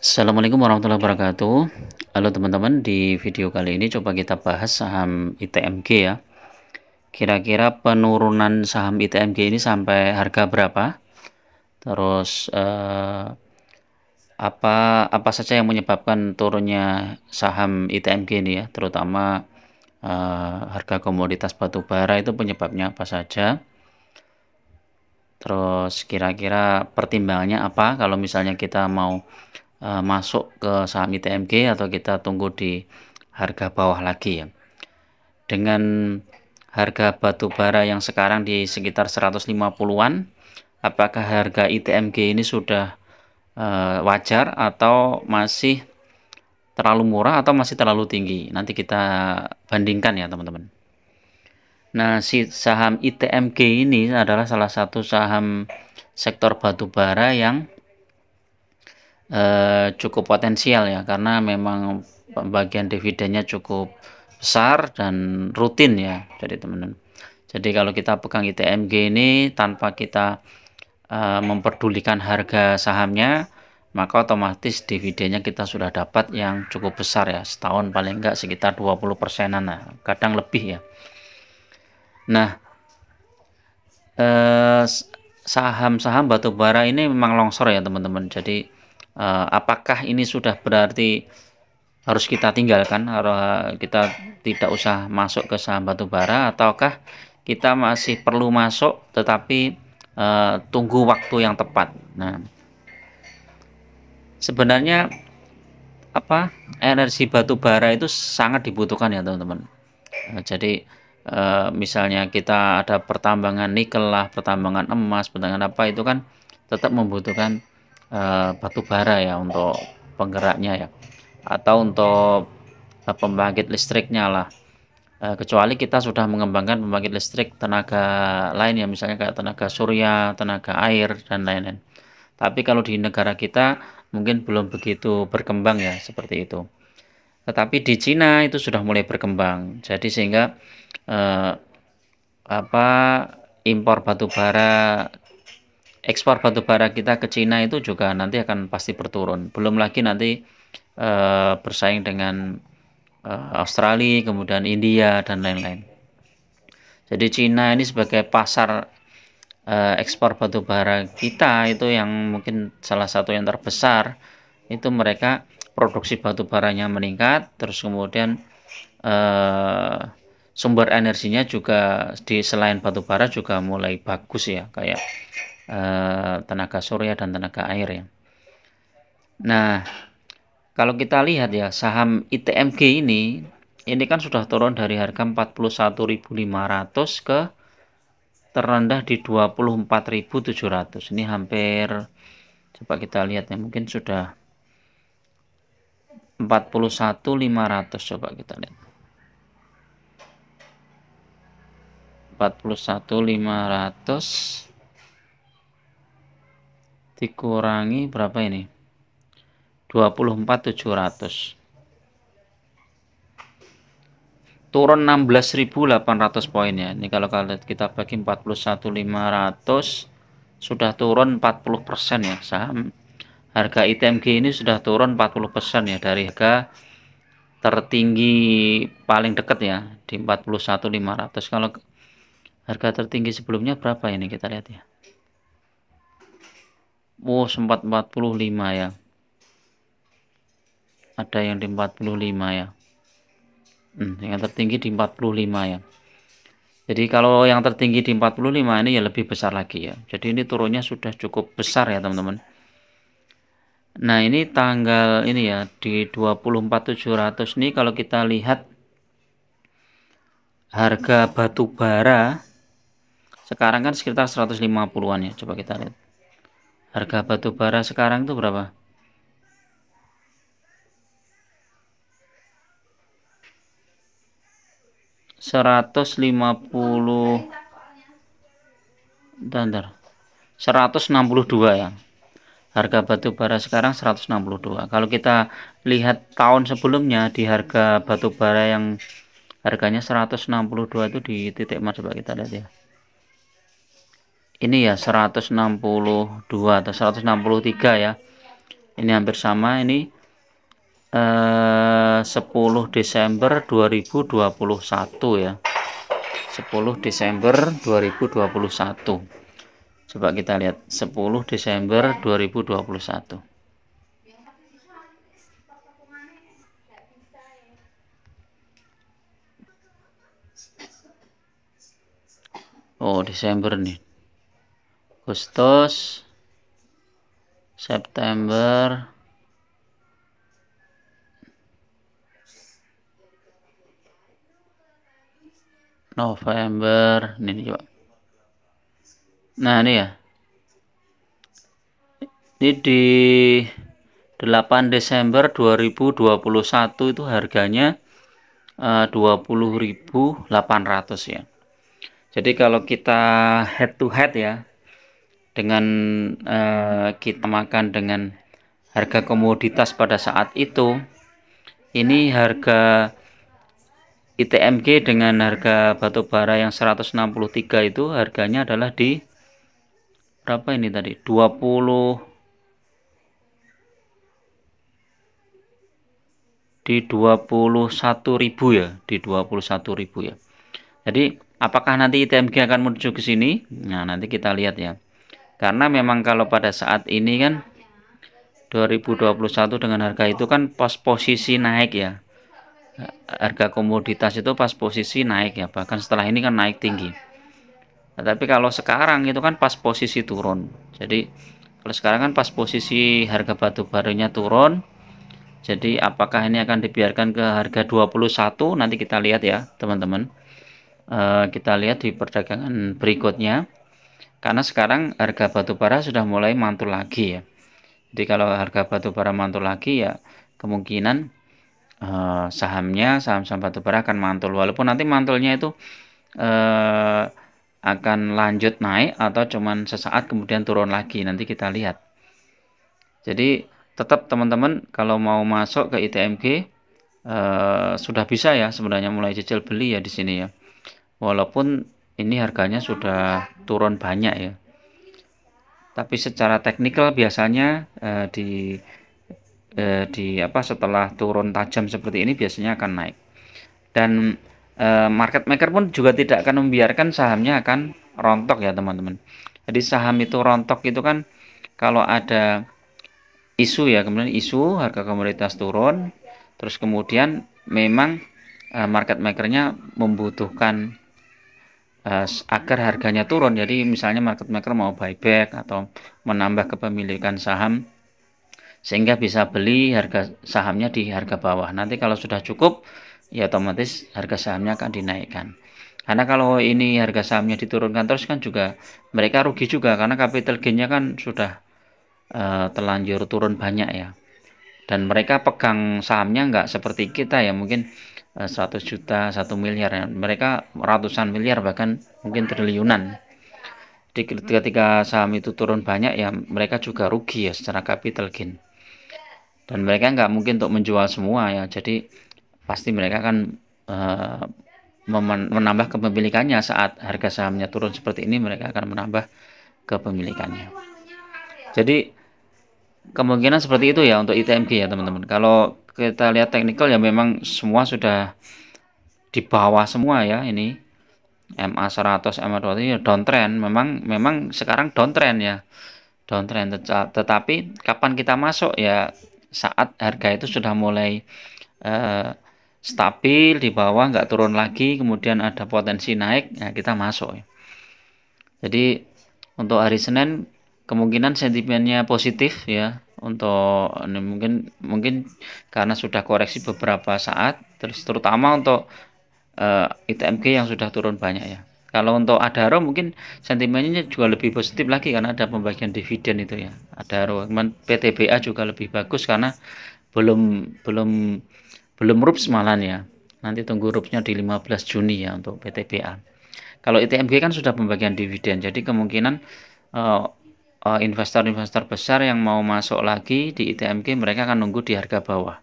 Assalamualaikum warahmatullahi wabarakatuh Halo teman-teman di video kali ini coba kita bahas saham ITMG ya kira-kira penurunan saham ITMG ini sampai harga berapa terus eh, apa apa saja yang menyebabkan turunnya saham ITMG ini ya terutama eh, harga komoditas batu bara itu penyebabnya apa saja terus kira-kira pertimbangannya apa kalau misalnya kita mau Eh, masuk ke saham ITMG atau kita tunggu di harga bawah lagi ya. Dengan harga batu bara yang sekarang di sekitar 150-an, apakah harga ITMG ini sudah uh, wajar atau masih terlalu murah atau masih terlalu tinggi? Nanti kita bandingkan ya, teman-teman. Nah, si saham ITMG ini adalah salah satu saham sektor batu bara yang eh, cukup potensial ya karena memang pembagian dividennya cukup besar dan rutin ya jadi teman-teman jadi kalau kita pegang ITMG ini tanpa kita eh, memperdulikan harga sahamnya maka otomatis dividennya kita sudah dapat yang cukup besar ya setahun paling enggak sekitar 20 persenan nah, kadang lebih ya nah eh, saham-saham eh, saham -saham batubara ini memang longsor ya teman-teman jadi Eh, apakah ini sudah berarti harus kita tinggalkan atau eh, kita tidak usah masuk ke saham batubara, ataukah kita masih perlu masuk tetapi uh, tunggu waktu yang tepat nah sebenarnya apa energi batubara itu sangat dibutuhkan ya teman-teman jadi uh, misalnya kita ada pertambangan nikel lah pertambangan emas pertambangan apa itu kan tetap membutuhkan uh, batu bara ya untuk penggeraknya ya atau untuk uh, pembangkit listriknya lah uh, kecuali kita sudah mengembangkan pembangkit listrik tenaga lain ya misalnya kayak tenaga surya tenaga air dan lain-lain tapi kalau di negara kita mungkin belum begitu berkembang ya seperti itu tetapi di Cina itu sudah mulai berkembang jadi sehingga uh, apa impor batu bara ekspor batubara kita ke Cina itu juga nanti akan pasti berturun. Belum lagi nanti uh, bersaing dengan uh, Australia, kemudian India dan lain-lain. Jadi Cina ini sebagai pasar uh, ekspor batubara kita itu yang mungkin salah satu yang terbesar itu mereka produksi batu baranya meningkat, terus kemudian uh, sumber energinya juga di selain batubara juga mulai bagus ya kayak Eh, tenaga surya dan tenaga air ya. Nah, kalau kita lihat ya saham ITMG ini ini kan sudah turun dari harga 41.500 ke terendah di 24.700. Ini hampir coba kita lihat ya mungkin sudah 41.500 coba kita lihat. 41.500 dikurangi berapa ini 24700 turun 16.800 poin ya ini kalau kalian kita bagi 41.500 sudah turun 40% ya saham harga ITMG ini sudah turun 40% ya dari harga tertinggi paling dekat ya di 41.500 kalau harga tertinggi sebelumnya berapa ini kita lihat ya Oh sempat 45 ya ada yang di 45 ya hmm, yang tertinggi di 45 ya jadi kalau yang tertinggi di 45 ini ya lebih besar lagi ya jadi ini turunnya sudah cukup besar ya teman-teman nah ini tanggal ini ya di 24700 ini kalau kita lihat harga batu bara sekarang kan sekitar 150-an ya coba kita lihat Harga batu bara sekarang itu berapa? Seratus lima puluh, bentar, seratus enam puluh dua ya. Harga batu bara sekarang 162. Kalau kita lihat tahun sebelumnya di harga batu bara yang harganya 162 itu di titik emas coba kita lihat ya ini ya 162 atau 163 ya ini hampir sama ini eh, 10 Desember 2021 ya 10 Desember 2021 coba kita lihat 10 Desember 2021 Oh Desember nih Agustus September November ini coba nah ini ya ini di 8 Desember 2021 itu harganya eh, uh, 20.800 ya jadi kalau kita head to head ya dengan uh, kita makan dengan harga komoditas pada saat itu ini harga ITMG dengan harga batu bara yang 163 itu harganya adalah di berapa ini tadi 20 di 21.000 ya di 21.000 ya jadi apakah nanti ITMG akan menuju ke sini nah nanti kita lihat ya karena memang kalau pada saat ini kan 2021 dengan harga itu kan pas posisi naik ya harga komoditas itu pas posisi naik ya bahkan setelah ini kan naik tinggi nah, tapi kalau sekarang itu kan pas posisi turun jadi kalau sekarang kan pas posisi harga batu barunya turun jadi apakah ini akan dibiarkan ke harga 21 nanti kita lihat ya teman-teman e, kita lihat di perdagangan berikutnya karena sekarang harga batu bara sudah mulai mantul lagi ya. Jadi kalau harga batu bara mantul lagi ya kemungkinan eh, sahamnya saham-saham batu bara akan mantul walaupun nanti mantulnya itu eh, akan lanjut naik atau cuman sesaat kemudian turun lagi nanti kita lihat. Jadi tetap teman-teman kalau mau masuk ke ITMG eh, sudah bisa ya sebenarnya mulai cicil beli ya di sini ya. Walaupun ini harganya sudah turun banyak ya tapi secara teknikal biasanya eh, di eh, di apa setelah turun tajam seperti ini biasanya akan naik dan eh, market maker pun juga tidak akan membiarkan sahamnya akan rontok ya teman-teman jadi saham itu rontok itu kan kalau ada isu ya kemudian isu harga komoditas turun terus kemudian memang eh, market makernya membutuhkan uh, agar harganya turun. Jadi misalnya market maker mau buyback atau menambah kepemilikan saham sehingga bisa beli harga sahamnya di harga bawah. Nanti kalau sudah cukup ya otomatis harga sahamnya akan dinaikkan. Karena kalau ini harga sahamnya diturunkan terus kan juga mereka rugi juga karena capital gainnya kan sudah uh, eh, telanjur turun banyak ya. Dan mereka pegang sahamnya nggak seperti kita ya mungkin 100 eh, juta, 1 miliar. Ya, mereka ratusan miliar bahkan mungkin triliunan. Jadi ketika saham itu turun banyak ya mereka juga rugi ya secara capital gain. Dan mereka nggak mungkin untuk menjual semua ya. Jadi pasti mereka akan uh, menambah kepemilikannya saat harga sahamnya turun seperti ini mereka akan menambah kepemilikannya. Jadi kemungkinan seperti itu ya untuk ITMG ya teman-teman. Kalau kita lihat teknikal ya memang semua sudah di bawah semua ya ini MA100 MA200 ya downtrend memang memang sekarang downtrend ya downtrend tetapi kapan kita masuk ya saat harga itu sudah mulai eh, stabil di bawah nggak turun lagi kemudian ada potensi naik ya kita masuk ya. jadi untuk hari Senin kemungkinan sentimennya positif ya untuk ini mungkin mungkin karena sudah koreksi beberapa saat terus terutama untuk uh, eh, ITMG yang sudah turun banyak ya kalau untuk Adaro mungkin sentimennya juga lebih positif lagi karena ada pembagian dividen itu ya Adaro PTBA juga lebih bagus karena belum belum belum rups malahan ya nanti tunggu rupsnya di 15 Juni ya untuk PTBA kalau ITMG kan sudah pembagian dividen jadi kemungkinan uh, Eh, investor-investor besar yang mau masuk lagi di ITMG mereka akan nunggu di harga bawah.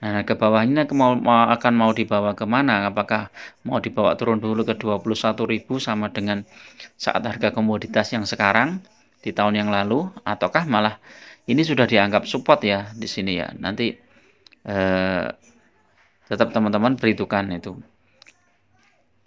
Nah, harga bawahnya mau, akan mau dibawa kemana? Apakah mau dibawa turun dulu ke 21.000 sama dengan saat harga komoditas yang sekarang di tahun yang lalu ataukah malah ini sudah dianggap support ya di sini ya. Nanti eh, tetap teman-teman perhitungkan itu.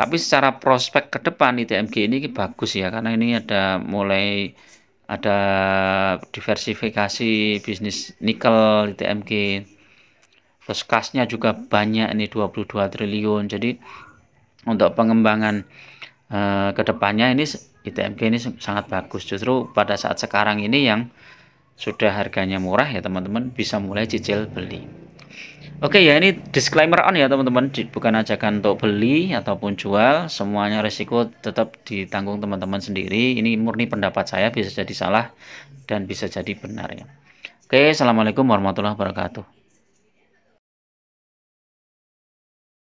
Tapi secara prospek ke depan ITMG ini bagus ya karena ini ada mulai ada diversifikasi bisnis nikel di TMG terus kasnya juga banyak puluh 22 triliun jadi untuk pengembangan uh, eh, kedepannya ini ITMG ini sangat bagus justru pada saat sekarang ini yang sudah harganya murah ya teman-teman bisa mulai cicil beli Oke ya ini disclaimer on ya teman-teman bukan ajakan untuk beli ataupun jual semuanya resiko tetap ditanggung teman-teman sendiri ini murni pendapat saya bisa jadi salah dan bisa jadi benar ya Oke Assalamualaikum warahmatullahi wabarakatuh